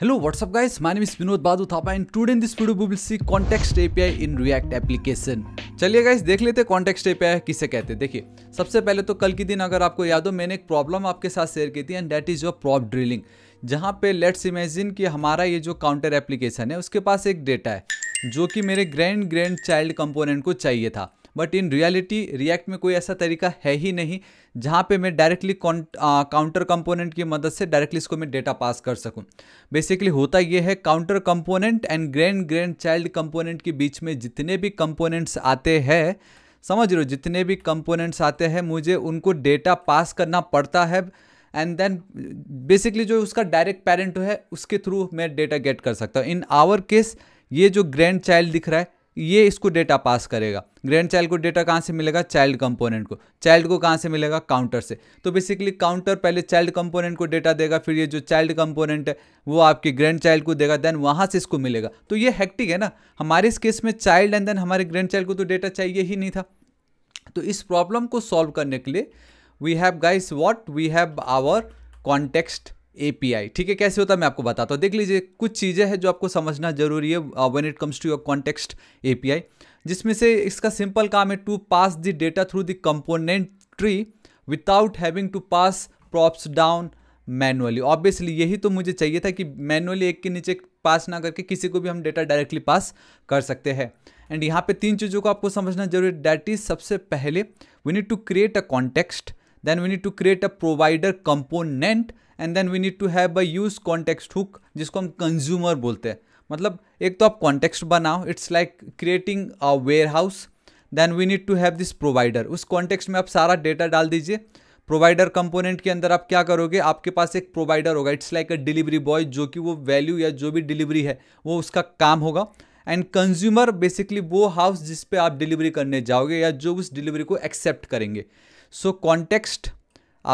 hello what's up guys my name is Vinod Vinod Badu Thapa and in this video we will see context API in React application चलिए guys देख लेते हैं context API किसे कहते हैं देखिए सबसे पहले तो कल के दिन अगर आपको याद हो मैंने एक प्रॉब्लम आपके साथ शेयर की थी and that is your prop drilling जहाँ पे लेट्स इमेजिन कि हमारा ये जो काउंटर एप्लीकेशन है उसके पास एक डेटा है जो कि मेरे ग्रैंड ग्रैंड चाइल्ड कंपोनेंट को चाहिए था बट इन रियलिटी रिएक्ट में कोई ऐसा तरीका है ही नहीं जहाँ पे मैं डायरेक्टली काउंटर कंपोनेंट की मदद से डायरेक्टली इसको मैं डेटा पास कर सकूँ बेसिकली होता ये है counter component and grand grand child component के बीच में जितने भी कंपोनेंट्स आते हैं समझ रहे हो जितने भी कंपोनेंट्स आते हैं मुझे उनको डेटा पास करना पड़ता है एंड देन बेसिकली जो उसका डायरेक्ट पेरेंट है उसके थ्रू मैं डेटा गेट कर सकता हूँ इन आवर केस ये जो ग्रैंड चाइल्ड दिख रहा है ये इसको डेटा पास करेगा ग्रैंड चाइल्ड को डेटा कहाँ से मिलेगा चाइल्ड कंपोनेंट को चाइल्ड को कहाँ से मिलेगा काउंटर से तो बेसिकली काउंटर पहले चाइल्ड कंपोनेंट को डेटा देगा फिर ये जो चाइल्ड कंपोनेंट है वो आपके ग्रैंड चाइल्ड को देगा देन वहाँ से इसको मिलेगा तो ये हैक्टिक है ना हमारे इस केस में चाइल्ड एंड देन हमारे ग्रैंड चाइल्ड को तो डेटा चाहिए ही नहीं था तो इस प्रॉब्लम को सॉल्व करने के लिए we have guys what we have our context API ठीक है कैसे होता है मैं आपको बताता हूँ देख लीजिए कुछ चीज़ें हैं जो आपको समझना जरूरी है when it comes to your context API जिसमें से इसका सिंपल काम है to pass the data through the component tree without having to pass props down manually obviously यही तो मुझे चाहिए था कि मैनुअली एक के नीचे पास ना करके किसी को भी हम डेटा डायरेक्टली पास कर सकते हैं एंड यहाँ पे तीन चीज़ों को आपको समझना जरूरी डैट इज सबसे पहले we need to create a context then we need to create a provider component and then we need to have a use context hook जिसको हम कंज्यूमर बोलते हैं मतलब एक तो आप कॉन्टेक्स्ट बनाओ it's like creating a warehouse then we need to have this provider उस कॉन्टेक्स्ट में आप सारा डेटा डाल दीजिए प्रोवाइडर कंपोनेंट के अंदर आप क्या करोगे आपके पास एक प्रोवाइडर होगा it's like a delivery boy जो कि वो वैल्यू या जो भी डिलीवरी है वो उसका काम होगा एंड कंज्यूमर बेसिकली वो हाउस जिस पे आप डिलीवरी करने जाओगे या जो उस डिलीवरी को एक्सेप्ट करेंगे सो कॉन्टेक्स्ट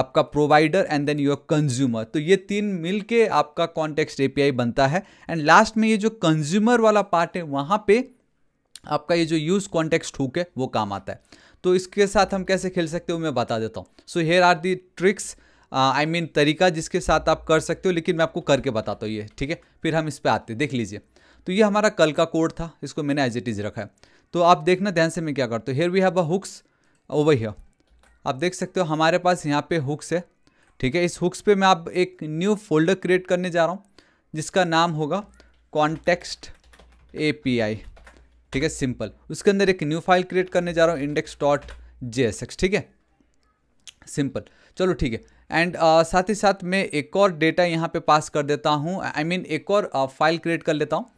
आपका provider and then your consumer तो ये तीन मिल के आपका कॉन्टेक्स्ट एपीआई बनता है एंड लास्ट में ये जो कंज्यूमर वाला पार्ट है वहाँ पे आपका ये जो यूज़ कॉन्टेक्स्ट हुक है वो काम आता है तो इसके साथ हम कैसे खेल सकते हो मैं बता देता हूँ so here are the tricks I mean तरीका जिसके साथ आप कर सकते हो लेकिन मैं आपको करके बताता हूँ ये ठीक है फिर हम इस पर आते देख लीजिए तो ये हमारा कल का कोड था इसको मैंने एज इट इज़ रखा है तो आप देखना ध्यान से मैं क्या करता हूँ here we have a hooks over here आप देख सकते हो हमारे पास यहाँ पे हुक्स है ठीक है इस हुक्स पे मैं आप एक न्यू फोल्डर क्रिएट करने जा रहा हूँ जिसका नाम होगा कॉन्टेक्स्ट ए ठीक है सिंपल उसके अंदर एक न्यू फाइल क्रिएट करने जा रहा हूँ इंडेक्स डॉट जे ठीक है सिंपल चलो ठीक है एंड uh, साथ ही साथ मैं एक और डेटा यहाँ पे पास कर देता हूँ आई मीन एक और फाइल uh, क्रिएट कर लेता हूँ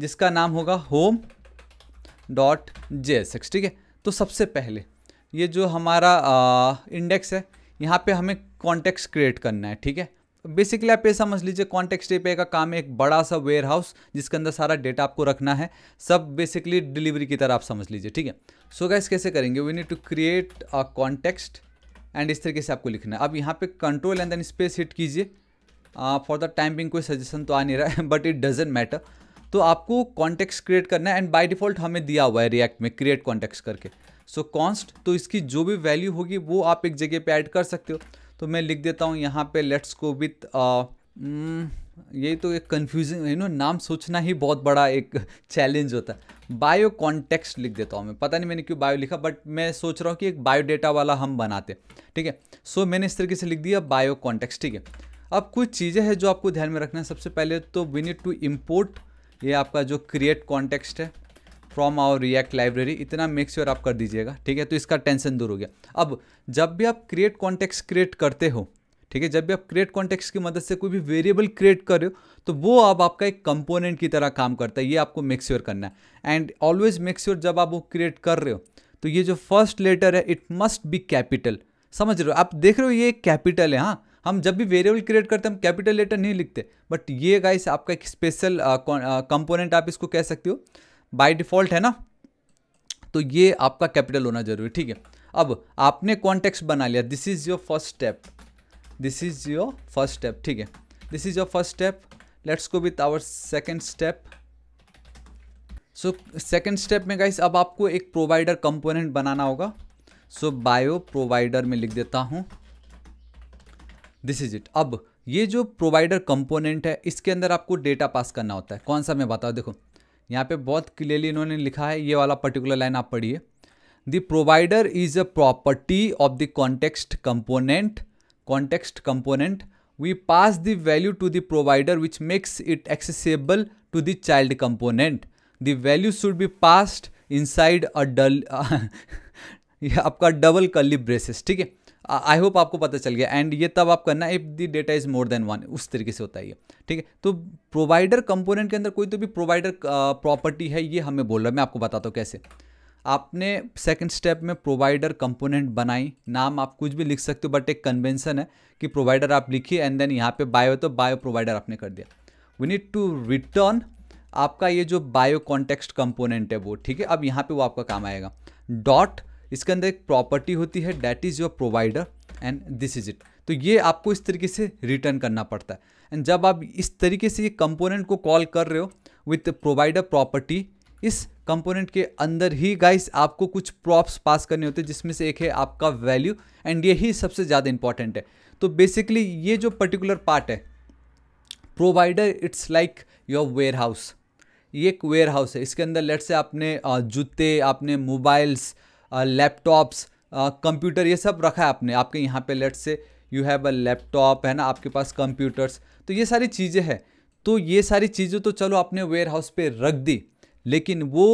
जिसका नाम होगा होम डॉट जे ठीक है तो सबसे पहले ये जो हमारा इंडेक्स है यहाँ पे हमें कॉन्टेक्स्ट क्रिएट करना है ठीक है बेसिकली आप ये समझ लीजिए कॉन्टेक्स्ट एपीआई का काम एक बड़ा सा वेयर हाउस जिसके अंदर सारा डेटा आपको रखना है सब बेसिकली डिलीवरी की तरह आप समझ लीजिए ठीक है सो गैस कैसे करेंगे we need to create a context and इस तरीके से आपको लिखना है अब यहाँ पे control and then space hit कीजिए फॉर द टाइम बिंग कोई सजेशन तो आ नहीं रहा है बट इट डजेंट मैटर तो आपको कॉन्टेक्स्ट क्रिएट करना है एंड बाई डिफॉल्ट हमें दिया हुआ है रिएक्ट में क्रिएट कॉन्टेक्स्ट करके सो so, कॉन्स्ट तो इसकी जो भी वैल्यू होगी वो आप एक जगह पे ऐड कर सकते हो तो मैं लिख देता हूँ यहाँ पे लेट्स गो विथ ये तो एक कन्फ्यूजिंग यू नो नाम सोचना ही बहुत बड़ा एक चैलेंज होता है बायो कॉन्टेक्स्ट लिख देता हूँ मैं पता नहीं मैंने क्यों बायो लिखा बट मैं सोच रहा हूँ कि एक बायोडेटा वाला हम बनाते ठीक है सो मैंने इस तरीके से लिख दिया बायो कॉन्टेक्स्ट ठीक है अब कुछ चीज़ें हैं जो आपको ध्यान में रखना है सबसे पहले तो वी नीड टू इम्पोर्ट ये आपका जो क्रिएट कॉन्टेक्स्ट है फ्रॉम आवर रिएक्ट लाइब्रेरी इतना मेक श्योर sure आप कर दीजिएगा ठीक है तो इसका टेंशन दूर हो गया अब जब भी आप क्रिएट कॉन्टेक्स क्रिएट करते हो ठीक है जब भी आप क्रिएट कॉन्टेक्स की मदद से कोई भी वेरिएबल क्रिएट कर रहे हो तो वो अब आपका एक कंपोनेंट की तरह काम करता है ये आपको मेक श्योर sure करना है एंड ऑलवेज मेक श्योर जब आप वो क्रिएट कर रहे हो तो ये जो फर्स्ट लेटर है इट मस्ट बी कैपिटल समझ रहे हो आप देख रहे हो ये कैपिटल है हाँ हम जब भी वेरिएबल क्रिएट करते हैं हम कैपिटल लेटर नहीं लिखते बट ये गाइस आपका एक स्पेशल कंपोनेंट आप इसको कह सकते हो बाय डिफ़ॉल्ट है ना तो ये आपका कैपिटल होना जरूरी ठीक है अब आपने कॉन्टेक्स्ट बना लिया this is your first step this is your first step ठीक है this is your first step let's go with our second step so second step में गाइस अब आपको एक प्रोवाइडर कंपोनेंट बनाना होगा सो बायो प्रोवाइडर में लिख देता हूँ दिस इज इट अब ये जो प्रोवाइडर कंपोनेंट है इसके अंदर आपको डेटा पास करना होता है कौन सा मैं बताऊँ देखो यहाँ पे बहुत क्लियरली इन्होंने लिखा है ये वाला पर्टिकुलर लाइन आप पढ़िए the provider is a property of the context component context component we pass the value to the provider which makes it accessible to the child component the value should be passed inside a dull आपका double braces ठीक है I hope आपको पता चल गया and ये तब आप करना if the data is more than one उस तरीके से होता है ये ठीक है तो प्रोवाइडर कंपोनेंट के अंदर कोई तो भी प्रोवाइडर प्रॉपर्टी है ये हमें बोल रहा है मैं आपको बताता हूँ कैसे आपने सेकंड स्टेप में प्रोवाइडर कंपोनेंट बनाई नाम आप कुछ भी लिख सकते हो बट एक कन्वेंसन है कि प्रोवाइडर आप लिखिए एंड देन यहाँ पे बायो तो बायो प्रोवाइडर आपने कर दिया वी नीड टू रिटर्न आपका ये जो बायो कॉन्टेक्स्ट कंपोनेंट है वो ठीक है अब यहाँ पे वो आपका काम आएगा डॉट इसके अंदर एक प्रॉपर्टी होती है that is your provider and this is it तो ये आपको इस तरीके से रिटर्न करना पड़ता है एंड जब आप इस तरीके से ये कंपोनेंट को कॉल कर रहे हो विथ प्रोवाइडर प्रॉपर्टी इस कंपोनेंट के अंदर ही गाइस आपको कुछ प्रॉप्स पास करने होते हैं जिसमें से एक है आपका वैल्यू एंड ये ही सबसे ज़्यादा इंपॉर्टेंट है तो बेसिकली ये जो पर्टिकुलर पार्ट है provider it's like your warehouse ये एक वेयर हाउस है इसके अंदर लेट से आपने जूते आपने मोबाइल्स लैपटॉप्स कंप्यूटर ये सब रखा है आपने आपके यहाँ पे लेट से यू हैव अ लैपटॉप है ना आपके पास कंप्यूटर्स तो ये सारी चीज़ें हैं तो ये सारी चीज़ें तो चलो आपने वेयर हाउस पर रख दी लेकिन वो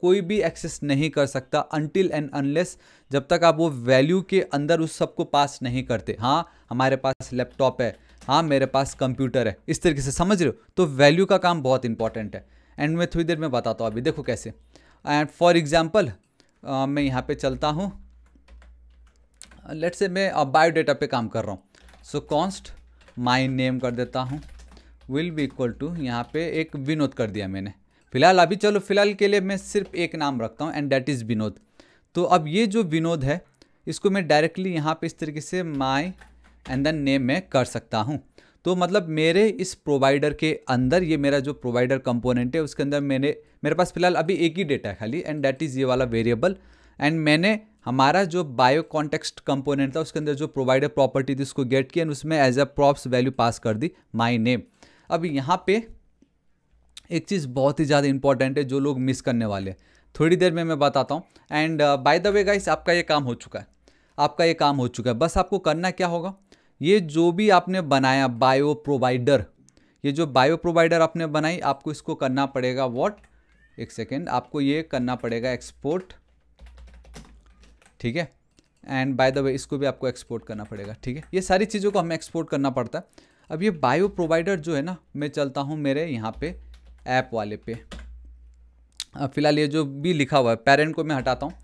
कोई भी एक्सेस नहीं कर सकता अनटिल एंड अनलेस जब तक आप वो वैल्यू के अंदर उस सबको पास नहीं करते हाँ हमारे पास लैपटॉप है हाँ मेरे पास कंप्यूटर है इस तरीके से समझ रहे हो तो वैल्यू का काम बहुत इंपॉर्टेंट है एंड मैं थोड़ी देर में बताता हूँ अभी देखो कैसे एंड फॉर एग्जाम्पल मैं यहाँ पे चलता हूँ लेट से मैं बायोडाटा पे काम कर रहा हूँ सो कॉन्स्ट माई नेम कर देता हूँ विल बी इक्वल टू यहाँ पे एक विनोद कर दिया मैंने फ़िलहाल अभी चलो फ़िलहाल के लिए मैं सिर्फ एक नाम रखता हूँ एंड डैट इज़ विनोद तो अब ये जो विनोद है इसको मैं डायरेक्टली यहाँ पे इस तरीके से माई एंड देन नेम में कर सकता हूँ तो मतलब मेरे इस प्रोवाइडर के अंदर ये मेरा जो प्रोवाइडर कंपोनेंट है उसके अंदर मैंने मेरे पास फिलहाल अभी एक ही डेटा है खाली एंड डैट इज़ ये वाला वेरिएबल एंड मैंने हमारा जो बायो कॉन्टेक्स्ट कंपोनेंट था उसके अंदर जो प्रोवाइडर प्रॉपर्टी थी उसको गेट किया एंड उसमें as a props value pass कर दी माई नेम अब यहाँ पे एक चीज़ बहुत ही ज़्यादा इंपॉर्टेंट है जो लोग मिस करने वाले हैं थोड़ी देर में मैं बताता हूँ and by the way guys आपका ये काम हो चुका है आपका ये काम हो चुका है बस आपको करना क्या होगा ये जो भी आपने बनाया बायो प्रोवाइडर ये जो बायो प्रोवाइडर आपने बनाई आपको इसको करना पड़ेगा वॉट एक सेकेंड आपको ये करना पड़ेगा एक्सपोर्ट ठीक है एंड बाय द वे इसको भी आपको एक्सपोर्ट करना पड़ेगा ठीक है ये सारी चीज़ों को हमें एक्सपोर्ट करना पड़ता है अब ये बायो प्रोवाइडर जो है ना मैं चलता हूँ मेरे यहाँ पे ऐप वाले पे फ़िलहाल ये जो भी लिखा हुआ है पेरेंट को मैं हटाता हूँ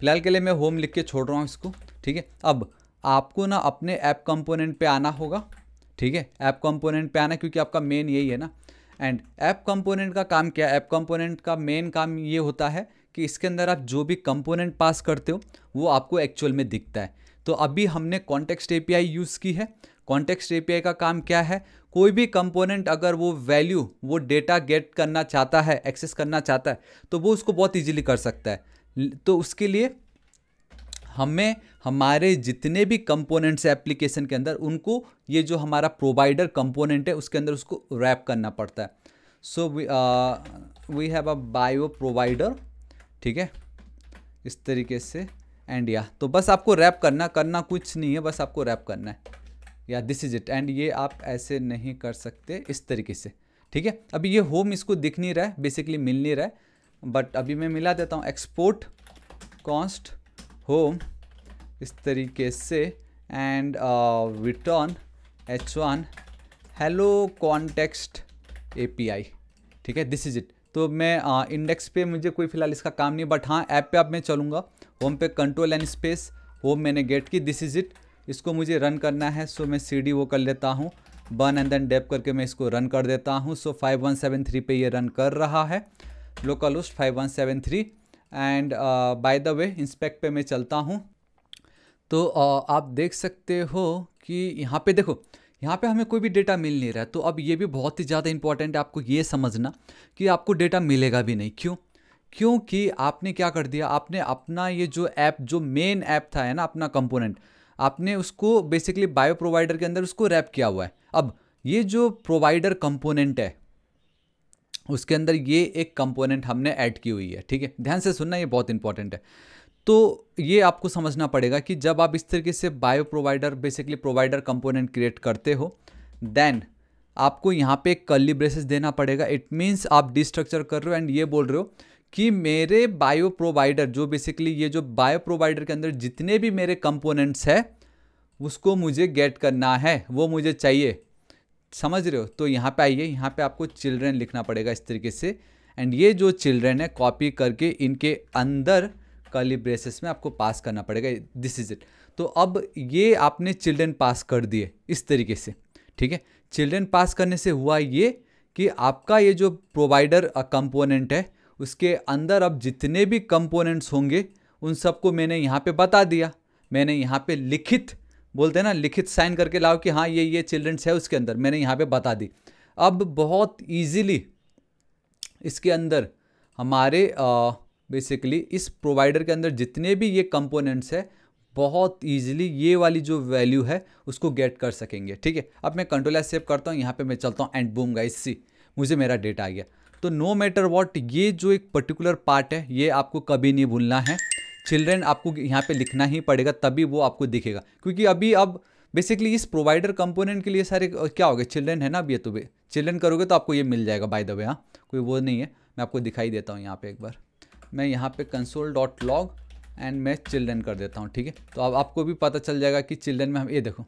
फिलहाल के लिए मैं होम लिख के छोड़ रहा हूँ इसको ठीक है अब आपको ना अपने ऐप कंपोनेंट पे आना होगा ठीक है ऐप कंपोनेंट पे आना क्योंकि आपका मेन यही है ना एंड ऐप कंपोनेंट का काम क्या है ऐप कंपोनेंट का मेन काम ये होता है कि इसके अंदर आप जो भी कंपोनेंट पास करते हो वो आपको एक्चुअल में दिखता है तो अभी हमने कॉन्टेक्स्ट एपीआई यूज़ की है कॉन्टेक्स्ट एपीआई का काम क्या है कोई भी कंपोनेंट अगर वो वैल्यू वो डेटा गेट करना चाहता है एक्सेस करना चाहता है तो वो उसको बहुत इजीली कर सकता है तो उसके लिए हमें हमारे जितने भी कंपोनेंट्स हैं एप्लीकेशन के अंदर उनको ये जो हमारा प्रोवाइडर कंपोनेंट है उसके अंदर उसको रैप करना पड़ता है so we have a bio provider ठीक है इस तरीके से एंड या तो बस आपको रैप करना करना कुछ नहीं है बस आपको रैप करना है या दिस इज इट एंड ये आप ऐसे नहीं कर सकते इस तरीके से ठीक है अभी ये होम इसको दिख नहीं रहा है बेसिकली मिल नहीं रहा है बट अभी मैं मिला देता हूँ एक्सपोर्ट कॉस्ट होम इस तरीके से and return H one hello context API ठीक है दिस इज इट तो मैं इंडेक्स uh, पे मुझे कोई फिलहाल इसका काम नहीं बट हाँ ऐप पे अब मैं चलूँगा होम पे कंट्रोल एंड स्पेस होम मैंने गेट की दिस इज इट इसको मुझे रन करना है सो मैं सी वो कर लेता हूँ बन एंड देन डेप करके मैं इसको रन कर देता हूँ so five one seven three पे ये रन कर रहा है लोकल उस five one seven three and by the way inspect पे मैं चलता हूँ तो uh, आप देख सकते हो कि यहाँ पे देखो यहाँ पे हमें कोई भी डेटा मिल नहीं रहा है तो अब ये भी बहुत ही ज़्यादा इंपॉर्टेंट है आपको ये समझना कि आपको डेटा मिलेगा भी नहीं क्यों क्योंकि आपने क्या कर दिया आपने अपना ये जो ऐप जो मेन ऐप था है ना अपना कंपोनेंट आपने उसको बेसिकली बायो प्रोवाइडर के अंदर उसको रैप किया हुआ है अब ये जो प्रोवाइडर कंपोनेंट है उसके अंदर ये एक कंपोनेंट हमने ऐड की हुई है ठीक है ध्यान से सुनना ये बहुत इंपॉर्टेंट है तो ये आपको समझना पड़ेगा कि जब आप इस तरीके से bio provider basically provider component create करते हो देन आपको यहाँ पे एक कली ब्रेसेस देना पड़ेगा इट मीन्स आप डिस्ट्रक्चर कर रहे हो एंड ये बोल रहे हो कि मेरे बायो प्रोवाइडर जो बेसिकली ये जो बायो प्रोवाइडर के अंदर जितने भी मेरे कंपोनेंट्स हैं उसको मुझे गेट करना है वो मुझे चाहिए समझ रहे हो तो यहाँ पे आइए यहाँ पे आपको चिल्ड्रेन लिखना पड़ेगा इस तरीके से एंड ये जो चिल्ड्रेन है कॉपी करके इनके अंदर कली ब्रेसेस में आपको पास करना पड़ेगा दिस इज़ इट तो अब ये आपने चिल्ड्रेन पास कर दिए इस तरीके से ठीक है चिल्ड्रेन पास करने से हुआ ये कि आपका ये जो प्रोवाइडर कंपोनेंट है उसके अंदर अब जितने भी कंपोनेंट्स होंगे उन सबको मैंने यहाँ पे बता दिया मैंने यहाँ पे लिखित बोलते हैं ना लिखित साइन करके लाओ कि हाँ ये ये चिल्ड्रंस है उसके अंदर मैंने यहाँ पे बता दी अब बहुत इजीली इसके अंदर हमारे बेसिकली इस प्रोवाइडर के अंदर जितने भी ये कंपोनेंट्स है बहुत ईजिली ये वाली जो वैल्यू है उसको गेट कर सकेंगे ठीक है अब मैं कंट्रोल एस सेव करता हूँ यहाँ पे मैं चलता हूँ एंड बूम गाइस सी मुझे मेरा डेटा आ गया तो नो मैटर वॉट ये जो एक पर्टिकुलर पार्ट है ये आपको कभी नहीं भूलना है चिल्ड्रेन आपको यहाँ पे लिखना ही पड़ेगा तभी वो आपको दिखेगा क्योंकि अभी अब बेसिकली इस प्रोवाइडर कंपोनेंट के लिए सारे क्या हो गए चिल्ड्रेन है ना अभी तो चिल्ड्रेन करोगे तो आपको ये मिल जाएगा बाय द वे हाँ कोई वो नहीं है मैं आपको दिखाई देता हूँ यहाँ पे एक बार मैं यहाँ पे कंसोल डॉट लॉग एंड मैं चिल्ड्रेन कर देता हूँ ठीक है तो अब आपको भी पता चल जाएगा कि चिल्ड्रेन में हम ये देखो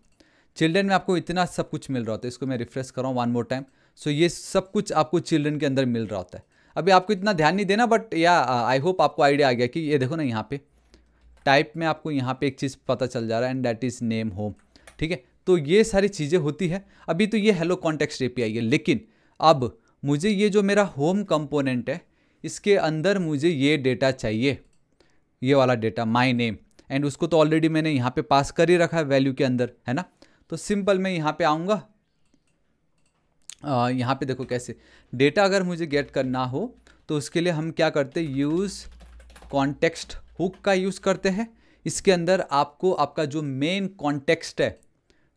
चिल्ड्रेन में आपको इतना सब कुछ मिल रहा होता है इसको मैं रिफ्रेश कर रहा हूँ वन मोर टाइम सो ये सब कुछ आपको चिल्ड्रेन के अंदर मिल रहा होता है अभी आपको इतना ध्यान नहीं देना बट या आई uh, होप आपको आइडिया आ गया कि ये देखो ना यहाँ पे टाइप में आपको यहाँ पे एक चीज़ पता चल जा रहा है and that is name home ठीक है तो ये सारी चीज़ें होती है अभी तो ये हेलो कॉन्टेक्स्ट आई है लेकिन अब मुझे ये जो मेरा होम कंपोनेंट है इसके अंदर मुझे ये डेटा चाहिए ये वाला डेटा माई नेम एंड उसको तो ऑलरेडी मैंने यहाँ पे पास कर ही रखा है वैल्यू के अंदर है ना तो सिंपल मैं यहाँ पे आऊँगा यहाँ पे देखो कैसे डेटा अगर मुझे गेट करना हो तो उसके लिए हम क्या करते हैं यूज़ कॉन्टेक्स्ट हुक का यूज़ करते हैं इसके अंदर आपको आपका जो मेन कॉन्टेक्स्ट है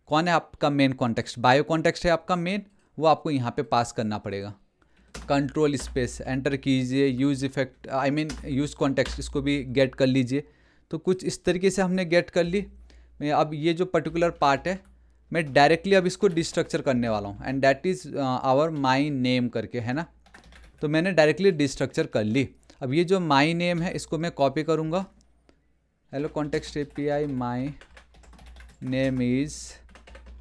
कौन है आपका मेन कॉन्टेक्स्ट बायो कॉन्टेक्स्ट है आपका मेन वो आपको यहाँ पे पास करना पड़ेगा कंट्रोल स्पेस एंटर कीजिए use effect I mean use context इसको भी गेट कर लीजिए तो कुछ इस तरीके से हमने गेट कर ली अब ये जो पर्टिकुलर पार्ट है मैं डायरेक्टली अब इसको डिस्ट्रक्चर करने वाला हूँ and that is our my name करके है ना तो मैंने डायरेक्टली डिस्ट्रक्चर कर ली अब ये जो माई नेम है इसको मैं कॉपी करूँगा hello context A P I my name is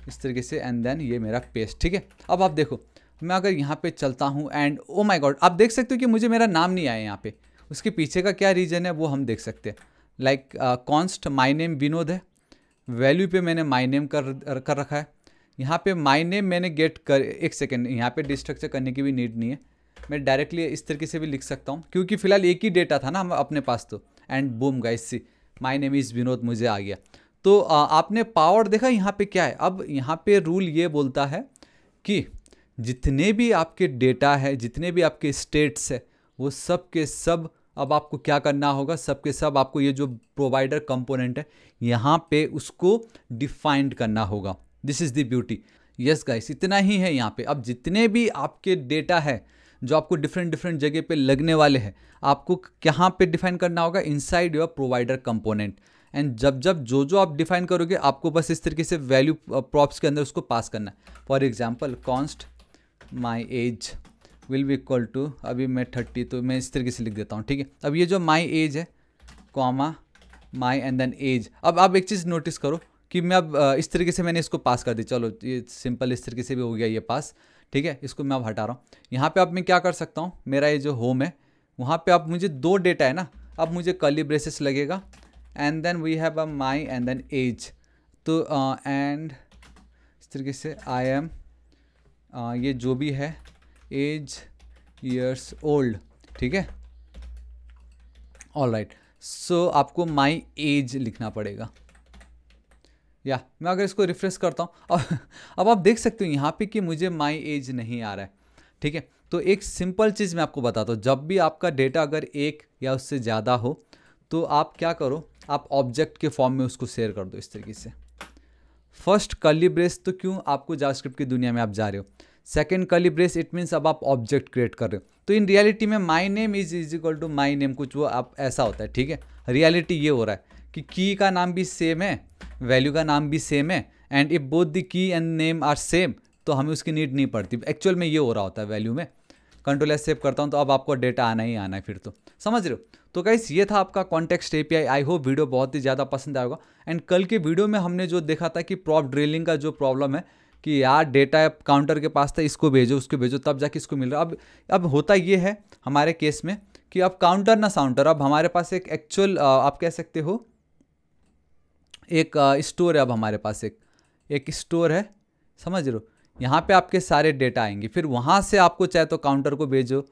इस तरीके से एंड देन ये मेरा पेस्ट ठीक है अब आप देखो मैं अगर यहाँ पे चलता हूँ एंड ओ माई गॉड आप देख सकते हो कि मुझे मेरा नाम नहीं आया यहाँ पे उसके पीछे का क्या रीज़न है वो हम देख सकते हैं like const my name Vinod है वैल्यू पे मैंने माई नेम कर कर रखा है यहाँ पे माई नेम मैंने गेट कर एक सेकेंड यहाँ पे डिस्ट्रक्चर करने की भी नीड नहीं है मैं डायरेक्टली इस तरीके से भी लिख सकता हूँ क्योंकि फिलहाल एक ही डेटा था ना हम अपने पास तो and boom guys see my name is Vinod मुझे आ गया तो आ, आपने पावर देखा यहाँ पे क्या है अब यहाँ पे रूल ये बोलता है कि जितने भी आपके डेटा है जितने भी आपके स्टेट्स है वो सब के सब अब आपको क्या करना होगा सबके सब आपको ये जो प्रोवाइडर कंपोनेंट है यहाँ पे उसको डिफाइंड करना होगा this is the beauty yes guys इतना ही है यहाँ पे अब जितने भी आपके डेटा है जो आपको डिफरेंट डिफरेंट जगह पे लगने वाले हैं आपको कहाँ पे डिफाइन करना होगा inside your provider component and जब जब जो जो आप डिफाइन करोगे आपको बस इस तरीके से वैल्यू प्रॉप्स uh, के अंदर उसको पास करना है for example const my age will be equal to अभी मैं थर्टी तो मैं इस तरीके से लिख देता हूँ ठीक है अब ये जो माई एज है comma my and then age अब आप एक चीज़ नोटिस करो कि मैं अब इस तरीके से मैंने इसको पास कर दी चलो ये सिंपल इस तरीके से भी हो गया ये पास ठीक है इसको मैं अब हटा रहा हूँ यहाँ पे अब मैं क्या कर सकता हूँ मेरा ये जो होम है वहाँ पे अब मुझे दो डेटा है ना अब मुझे कली ब्रेसेस लगेगा and then we have a my and then age तो एंड uh, इस तरीके से आई एम uh, ये जो भी है एज ईयर्स ओल्ड ठीक है ऑल राइट सो आपको माई एज लिखना पड़ेगा या yeah, मैं अगर इसको रिफ्रेश करता हूँ अब आप देख सकते हो यहाँ पे कि मुझे माई एज नहीं आ रहा है ठीक है तो एक सिंपल चीज़ मैं आपको बताता हूँ जब भी आपका डेटा अगर एक या उससे ज़्यादा हो तो आप क्या करो आप ऑब्जेक्ट के फॉर्म में उसको शेयर कर दो इस तरीके से फर्स्ट कलिब्रेस ब्रेस तो क्यों आपको जावास्क्रिप्ट की दुनिया में आप जा रहे हो सेकेंड कली ब्रेस इट मीन्स अब आप ऑब्जेक्ट क्रिएट कर रहे हो तो इन रियलिटी में my name is is equal to my name कुछ वो आप ऐसा होता है ठीक है रियलिटी ये हो रहा है कि की का नाम भी सेम है वैल्यू का नाम भी सेम है and if both the key and name are same तो हमें उसकी नीड नहीं पड़ती एक्चुअल में ये हो रहा होता है वैल्यू में कंट्रोल एस सेव करता हूँ तो अब आपको डेटा आना ही आना है फिर तो समझ रहे हो तो गाइस ये था आपका context API I hope video बहुत ही ज़्यादा पसंद आएगा एंड कल के वीडियो में हमने जो देखा था कि प्रॉप ड्रिलिंग का जो प्रॉब्लम है कि यार डेटा काउंटर के पास था इसको भेजो उसको भेजो तब जाके इसको मिल रहा अब अब होता ये है हमारे केस में कि अब काउंटर ना साउंटर अब हमारे पास एक एक्चुअल आप कह सकते हो एक स्टोर है अब हमारे पास एक एक स्टोर है समझ रहे हो यहाँ पे आपके सारे डेटा आएंगे फिर वहाँ से आपको चाहे तो काउंटर को भेजो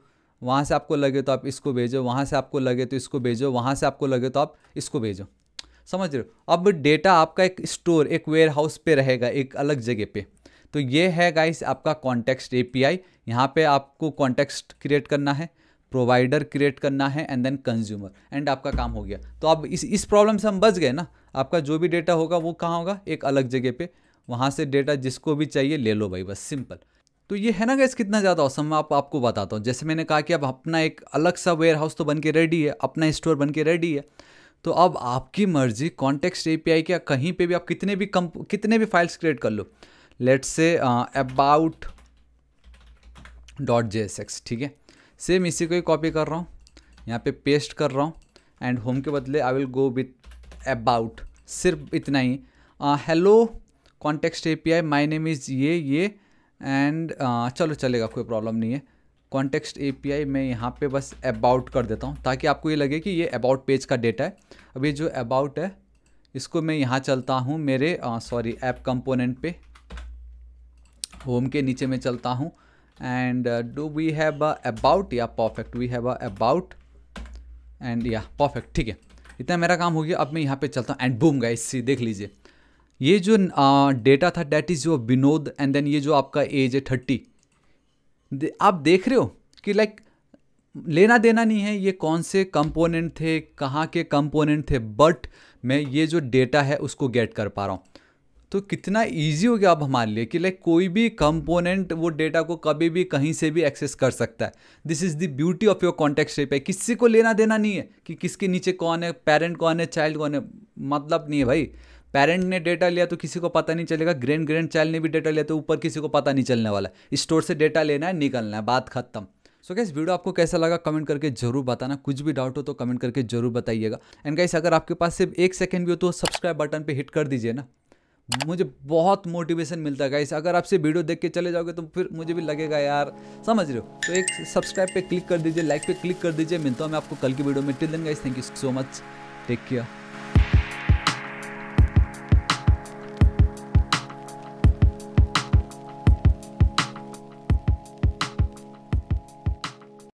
वहाँ से आपको लगे तो आप इसको भेजो वहाँ से आपको लगे तो इसको भेजो वहाँ से आपको लगे तो आप इसको भेजो समझ रहे हो अब डेटा आपका एक स्टोर एक वेयर हाउस पे रहेगा एक अलग जगह पे तो ये है गाइस आपका कॉन्टेक्स्ट ए पी आई यहाँ पर आपको कॉन्टेक्स्ट क्रिएट करना है प्रोवाइडर क्रिएट करना है एंड देन कंज्यूमर एंड आपका काम हो गया तो अब इस इस प्रॉब्लम से हम बच गए ना आपका जो भी डेटा होगा वो कहाँ होगा एक अलग जगह पे वहाँ से डेटा जिसको भी चाहिए ले लो भाई बस सिंपल तो ये है ना गैस कितना ज़्यादा औसम मैं आप, आपको बताता हूँ जैसे मैंने कहा कि अब अपना एक अलग सा वेयर हाउस तो बन के रेडी है अपना स्टोर बन के रेडी है तो अब आपकी मर्जी कॉन्टेक्स्ट एपीआई के कहीं पे भी आप कितने भी कम कितने भी फाइल्स क्रिएट कर लो let's say about dot J S X ठीक है सेम इसी को ही कॉपी कर रहा हूँ यहाँ पे पेस्ट कर रहा हूँ एंड होम के बदले I will go with about सिर्फ इतना ही hello context A P I my name is ये ये एंड uh, चलो चलेगा कोई प्रॉब्लम नहीं है कॉन्टेक्स्ट एपीआई मैं यहाँ पे बस अबाउट कर देता हूँ ताकि आपको ये लगे कि ये अबाउट पेज का डेटा है अब ये जो अबाउट है इसको मैं यहाँ चलता हूँ मेरे सॉरी ऐप कंपोनेंट पे होम के नीचे में चलता हूँ and do we have about yeah perfect we have about and yeah perfect ठीक है इतना मेरा काम हो गया अब मैं यहाँ पे चलता हूँ एंड बूम गाइस सी देख लीजिए ये जो डेटा था that is your Vinod and then ये जो आपका एज है थर्टी दे, आप देख रहे हो कि लाइक लेना देना नहीं है ये कौन से कंपोनेंट थे कहाँ के कंपोनेंट थे बट मैं ये जो डेटा है उसको गेट कर पा रहा हूँ तो कितना इजी हो गया अब हमारे लिए कि लाइक कोई भी कंपोनेंट वो डेटा को कभी भी कहीं से भी एक्सेस कर सकता है this is the beauty of your contact shape है किसी को लेना देना नहीं है कि किसके नीचे कौन है पेरेंट कौन है चाइल्ड कौन है मतलब नहीं है भाई पेरेंट ने डेटा लिया तो किसी को पता नहीं चलेगा ग्रैंड ग्रैंड चाइल्ड ने भी डेटा लिया तो ऊपर किसी को पता नहीं चलने वाला स्टोर से डेटा लेना है निकलना है बात खत्म सो so गैस वीडियो आपको कैसा लगा कमेंट करके जरूर बताना कुछ भी डाउट हो तो कमेंट करके जरूर बताइएगा एंड गाइस अगर आपके पास सिर्फ एक सेकंड भी हो तो सब्सक्राइब बटन पे हिट कर दीजिए ना मुझे बहुत मोटिवेशन मिलता है गाइस अगर आपसे वीडियो देख के चले जाओगे तो फिर मुझे भी लगेगा यार समझ रहे हो तो एक सब्सक्राइब पे क्लिक कर दीजिए लाइक पे क्लिक कर दीजिए मिलता हूँ मैं आपको कल की वीडियो में till then guys thank you so much take care